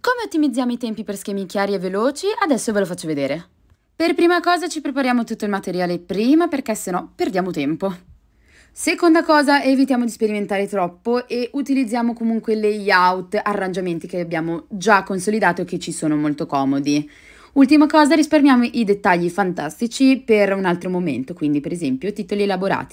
Come ottimizziamo i tempi per schemi chiari e veloci? Adesso ve lo faccio vedere. Per prima cosa ci prepariamo tutto il materiale prima perché sennò perdiamo tempo. Seconda cosa, evitiamo di sperimentare troppo e utilizziamo comunque layout, arrangiamenti che abbiamo già consolidato e che ci sono molto comodi. Ultima cosa, risparmiamo i dettagli fantastici per un altro momento, quindi per esempio titoli elaborati.